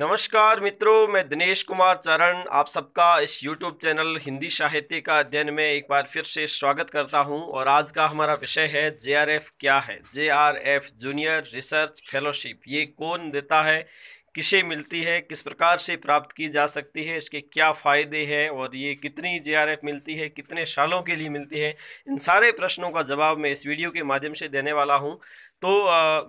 नमस्कार मित्रों मैं दिनेश कुमार चरण आप सबका इस यूट्यूब चैनल हिंदी साहित्य का अध्ययन में एक बार फिर से स्वागत करता हूं और आज का हमारा विषय है जे क्या है एफ जूनियर रिसर्च फेलोशिप ये कौन देता है किसे मिलती है किस प्रकार से प्राप्त की जा सकती है इसके क्या फ़ायदे हैं और ये कितनी जे मिलती है कितने सालों के लिए मिलती है इन सारे प्रश्नों का जवाब मैं इस वीडियो के माध्यम से देने वाला हूँ तो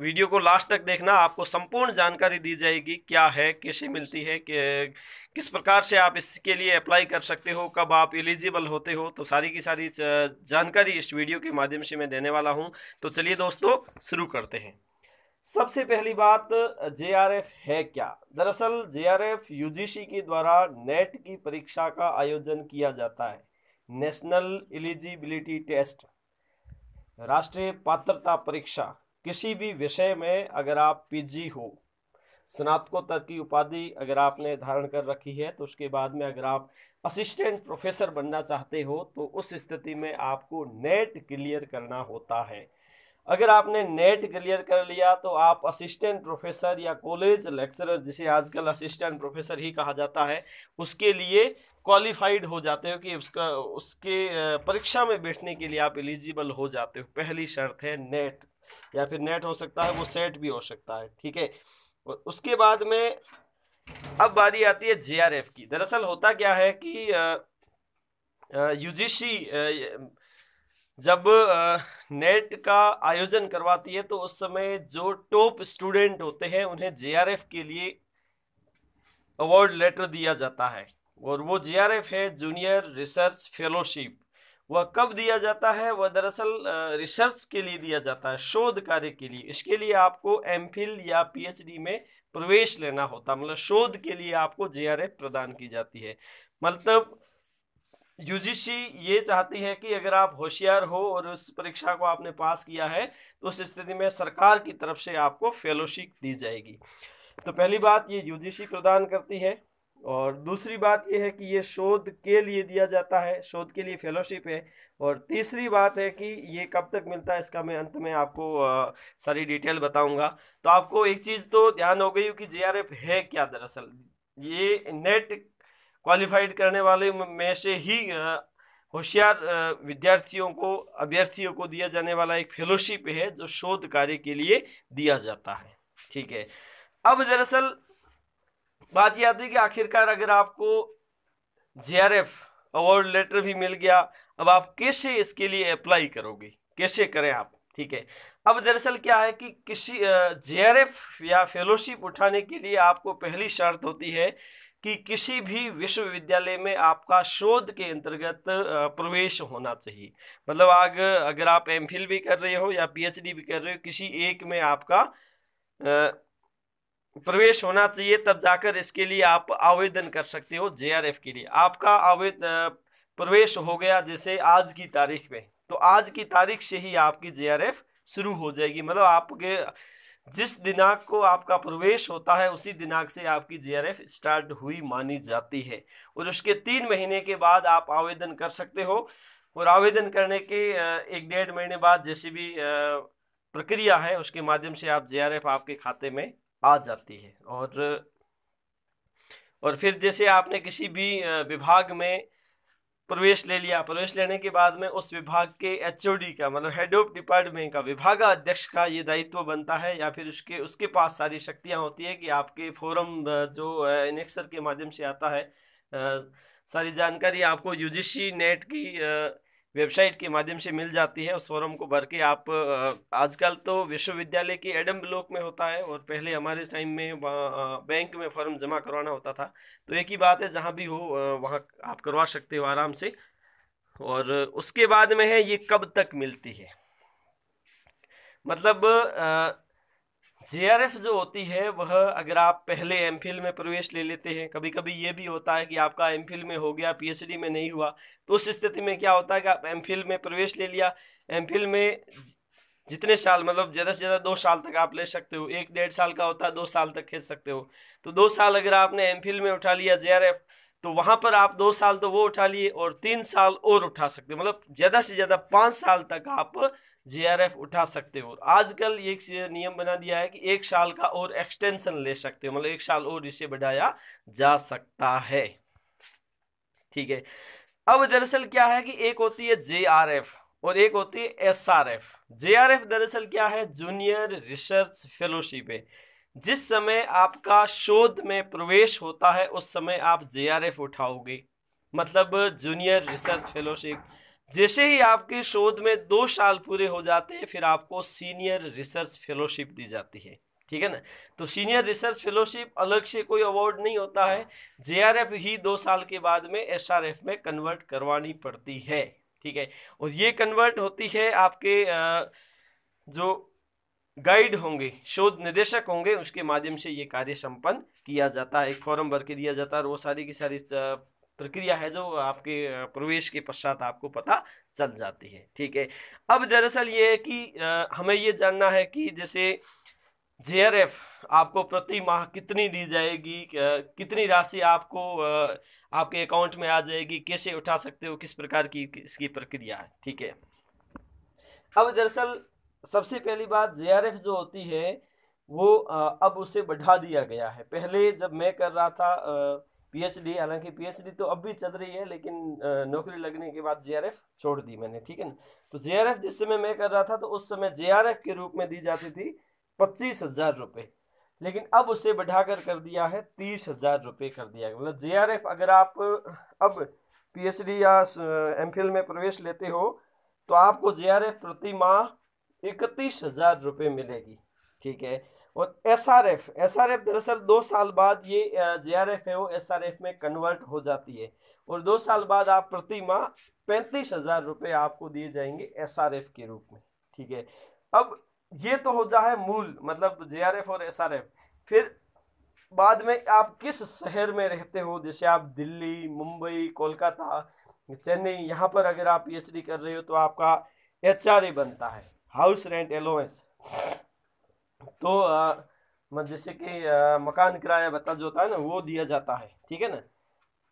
वीडियो को लास्ट तक देखना आपको संपूर्ण जानकारी दी जाएगी क्या है कैसे मिलती है कि, किस प्रकार से आप इसके लिए अप्लाई कर सकते हो कब आप एलिजिबल होते हो तो सारी की सारी जानकारी इस वीडियो के माध्यम से मैं देने वाला हूँ तो चलिए दोस्तों शुरू करते हैं सबसे पहली बात जेआरएफ है क्या दरअसल जे आर के द्वारा नेट की परीक्षा का आयोजन किया जाता है नेशनल एलिजिबिलिटी टेस्ट राष्ट्रीय पात्रता परीक्षा किसी भी विषय में अगर आप पीजी हो स्नातकोत्तर की उपाधि अगर आपने धारण कर रखी है तो उसके बाद में अगर आप असिस्टेंट प्रोफेसर बनना चाहते हो तो उस स्थिति में आपको नेट क्लियर करना होता है अगर आपने नेट क्लियर कर लिया तो आप असिस्टेंट प्रोफेसर या कॉलेज लेक्चरर जिसे आजकल असिस्टेंट प्रोफेसर ही कहा जाता है उसके लिए क्वालिफाइड हो जाते हो कि उसका उसके परीक्षा में बैठने के लिए आप एलिजिबल हो जाते हो पहली शर्त है नेट या फिर नेट हो सकता है वो सेट भी हो सकता है ठीक है उसके बाद में अब बारी आती है जे की दरअसल होता क्या है कि यूजीसी जब नेट का आयोजन करवाती है तो उस समय जो टॉप स्टूडेंट होते हैं उन्हें जे के लिए अवार्ड लेटर दिया जाता है और वो जे है जूनियर रिसर्च फेलोशिप वह कब दिया जाता है वह दरअसल रिसर्च के लिए दिया जाता है शोध कार्य के लिए इसके लिए आपको एम या पी में प्रवेश लेना होता मतलब शोध के लिए आपको जे प्रदान की जाती है मतलब यूजीसी ये चाहती है कि अगर आप होशियार हो और उस परीक्षा को आपने पास किया है तो उस स्थिति में सरकार की तरफ से आपको फेलोशिप दी जाएगी तो पहली बात ये यूजीसी प्रदान करती है और दूसरी बात यह है कि ये शोध के लिए दिया जाता है शोध के लिए फेलोशिप है और तीसरी बात है कि ये कब तक मिलता है इसका मैं अंत में आपको आ, सारी डिटेल बताऊंगा तो आपको एक चीज़ तो ध्यान हो गई कि जे है क्या दरअसल ये नेट क्वालिफाइड करने वाले में से ही होशियार विद्यार्थियों को अभ्यर्थियों को दिया जाने वाला एक फेलोशिप है जो शोध कार्य के लिए दिया जाता है ठीक है अब दरअसल बात यह आती है कि आखिरकार अगर आपको जे अवार्ड लेटर भी मिल गया अब आप कैसे इसके लिए अप्लाई करोगे कैसे करें आप ठीक है अब दरअसल क्या है कि किसी जे या फेलोशिप उठाने के लिए आपको पहली शर्त होती है कि किसी भी विश्वविद्यालय में आपका शोध के अंतर्गत प्रवेश होना चाहिए मतलब आग अगर आप एम भी कर रहे हो या पीएचडी भी कर रहे हो किसी एक में आपका प्रवेश होना चाहिए तब जाकर इसके लिए आप आवेदन कर सकते हो जेआरएफ के लिए आपका आवेदन प्रवेश हो गया जैसे आज की तारीख में तो आज की तारीख से ही आपकी जेआरएफ शुरू हो जाएगी मतलब आपके जिस दिनांक को आपका प्रवेश होता है उसी दिनांक से आपकी जेआरएफ स्टार्ट हुई मानी जाती है और उसके तीन महीने के बाद आप आवेदन कर सकते हो और आवेदन करने के एक डेढ़ महीने बाद जैसी भी प्रक्रिया है उसके माध्यम से आप जेआरएफ आपके खाते में आ जाती है और और फिर जैसे आपने किसी भी विभाग में प्रवेश ले लिया प्रवेश लेने के बाद में उस विभाग के एच का मतलब हेड ऑफ डिपार्टमेंट का विभाग अध्यक्ष का ये दायित्व बनता है या फिर उसके उसके पास सारी शक्तियां होती है कि आपके फोरम जो एनेक्सर के माध्यम से आता है सारी जानकारी आपको यूजीसी नेट की वेबसाइट के माध्यम से मिल जाती है उस फॉर्म को भर के आप आजकल तो विश्वविद्यालय के एडम ब्लॉक में होता है और पहले हमारे टाइम में बैंक में फॉर्म जमा करवाना होता था तो एक ही बात है जहाँ भी हो वहाँ आप करवा सकते हो आराम से और उसके बाद में है ये कब तक मिलती है मतलब एफ जो होती है वह अगर आप पहले फिल में प्रवेश ले लेते हैं कभी कभी ये भी होता है कि आपका फिल में हो गया डी में नहीं हुआ तो उस स्थिति में क्या होता है कि आप फिल में प्रवेश ले लिया फिल में जितने साल मतलब ज़्यादा से ज़्यादा दो साल तक आप ले सकते हो एक डेढ़ साल का होता है दो साल तक खेल सकते हो तो दो साल अगर आपने एम में उठा लिया जे तो वहां पर आप दो साल तो वो उठा लिए और तीन साल और उठा सकते हो मतलब ज़्यादा से ज़्यादा पांच साल तक आप जे उठा सकते हो आजकल एक नियम बना दिया है कि एक साल का और एक्सटेंशन ले सकते हो मतलब एक साल और इसे बढ़ाया जा सकता है ठीक है अब दरअसल क्या है कि एक होती है जे और एक होती है S R F J R F दरअसल क्या है जूनियर रिसर्च फेलोशिप है जिस समय आपका शोध में प्रवेश होता है उस समय आप जेआरएफ उठाओगे मतलब जूनियर रिसर्च फेलोशिप जैसे ही आपके शोध में दो साल पूरे हो जाते हैं फिर आपको सीनियर रिसर्च फेलोशिप दी जाती है ठीक है ना तो सीनियर रिसर्च फेलोशिप अलग से कोई अवार्ड नहीं होता है जेआरएफ ही दो साल के बाद में एसआरएफ में कन्वर्ट करवानी पड़ती है ठीक है और ये कन्वर्ट होती है आपके जो गाइड होंगे शोध निदेशक होंगे उसके माध्यम से ये कार्य संपन्न किया जाता है एक फॉर्म भर के दिया जाता है और वो सारी की सारी प्रक्रिया है जो आपके प्रवेश के पश्चात आपको पता चल जाती है ठीक है अब दरअसल ये है कि हमें ये जानना है कि जैसे जे आपको प्रति माह कितनी दी जाएगी कितनी राशि आपको आपके अकाउंट में आ जाएगी कैसे उठा सकते हो किस प्रकार की इसकी प्रक्रिया है ठीक है अब दरअसल सबसे पहली बात जे जो होती है वो अब उसे बढ़ा दिया गया है पहले जब मैं कर रहा था पीएचडी हालांकि पीएचडी तो अब भी चल रही है लेकिन नौकरी लगने के बाद एफ छोड़ दी मैंने ठीक है ना तो एफ जिस समय मैं कर रहा था तो उस समय एफ के रूप में दी जाती थी पच्चीस हजार रुपये लेकिन अब उसे बढ़ाकर कर दिया है तीस हजार रुपये कर दिया मतलब एफ अगर आप अब पीएचडी या एमफिल में प्रवेश लेते हो तो आपको जेआरएफ प्रति माह इकतीस हज़ार रुपये मिलेगी ठीक है और S R F S R F दरअसल दो साल बाद ये जे आर एफ है वो एस आर एफ में कन्वर्ट हो जाती है और दो साल बाद आप प्रति माह पैंतीस हज़ार रुपये आपको दिए जाएंगे एस आर एफ के रूप में ठीक है अब ये तो होता है मूल मतलब जे आर एफ और एस आर एफ फिर बाद में आप किस शहर में रहते हो जैसे आप दिल्ली मुंबई कोलकाता चेन्नई यहाँ पर अगर आप डी कर रहे हो तो आपका एच बनता है हाउस रेंट एलोवेंस तो आ, जैसे कि मकान किराया बता जो होता है ना वो दिया जाता है ठीक है ना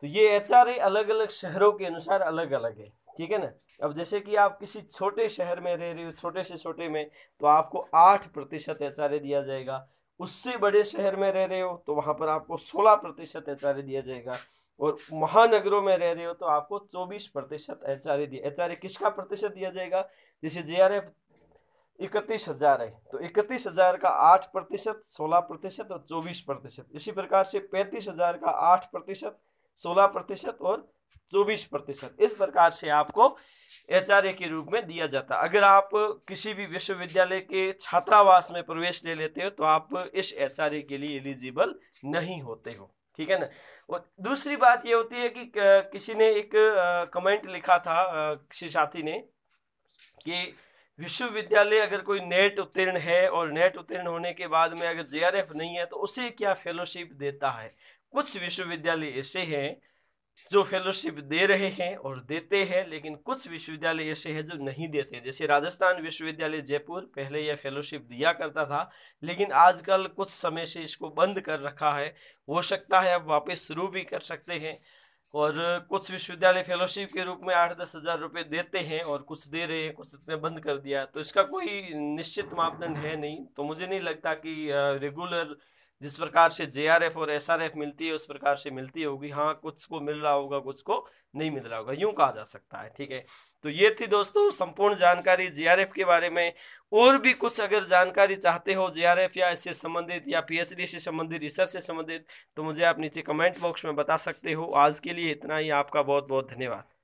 तो ये एच आर अलग अलग शहरों के अनुसार अलग अलग है ठीक है ना अब जैसे कि आप किसी छोटे शहर में रह रहे हो छोटे से छोटे में तो आपको आठ प्रतिशत एच दिया जाएगा उससे बड़े शहर में रह रहे हो तो वहाँ पर आपको सोलह प्रतिशत एच दिया जाएगा और महानगरों में रह रहे हो तो आपको चौबीस प्रतिशत एच आर दिया एच किसका प्रतिशत दिया जाएगा जैसे जे आर एफ इकतीस हजार है तो इकतीस हजार का आठ प्रतिशत सोलह प्रतिशत और चौबीस प्रतिशत इसी प्रकार से पैंतीस हजार का आठ प्रतिशत सोलह प्रतिशत और चौबीस प्रतिशत इस प्रकार से आपको एच के रूप में दिया जाता अगर आप किसी भी विश्वविद्यालय के छात्रावास में प्रवेश ले लेते हो तो आप इस एच के लिए एलिजिबल नहीं होते हो ठीक है ना और दूसरी बात ये होती है कि किसी ने एक कमेंट लिखा था किसी साथी ने कि विश्वविद्यालय अगर कोई नेट उत्तीर्ण है और नेट उत्तीर्ण होने के बाद में अगर जे नहीं है तो उसे क्या फेलोशिप देता है कुछ विश्वविद्यालय ऐसे हैं जो फेलोशिप दे रहे हैं और देते हैं लेकिन कुछ विश्वविद्यालय ऐसे हैं जो नहीं देते जैसे राजस्थान विश्वविद्यालय जयपुर पहले यह फेलोशिप दिया करता था लेकिन आजकल कुछ समय से इसको बंद कर रखा है हो सकता है अब वापस शुरू भी कर सकते हैं और कुछ विश्वविद्यालय फेलोशिप के रूप में आठ दस हजार रुपये देते हैं और कुछ दे रहे हैं कुछ इतने बंद कर दिया तो इसका कोई निश्चित मापदंड है नहीं तो मुझे नहीं लगता कि रेगुलर जिस प्रकार से जे आर एफ और एस आर एफ मिलती है उस प्रकार से मिलती होगी हाँ कुछ को मिल रहा होगा कुछ को नहीं मिल रहा होगा यूं कहा जा सकता है ठीक है तो ये थी दोस्तों संपूर्ण जानकारी जे आर एफ के बारे में और भी कुछ अगर जानकारी चाहते हो जे आर एफ या इससे संबंधित या पी एच डी से संबंधित रिसर्च से संबंधित तो मुझे आप नीचे कमेंट बॉक्स में बता सकते हो आज के लिए इतना ही आपका बहुत बहुत धन्यवाद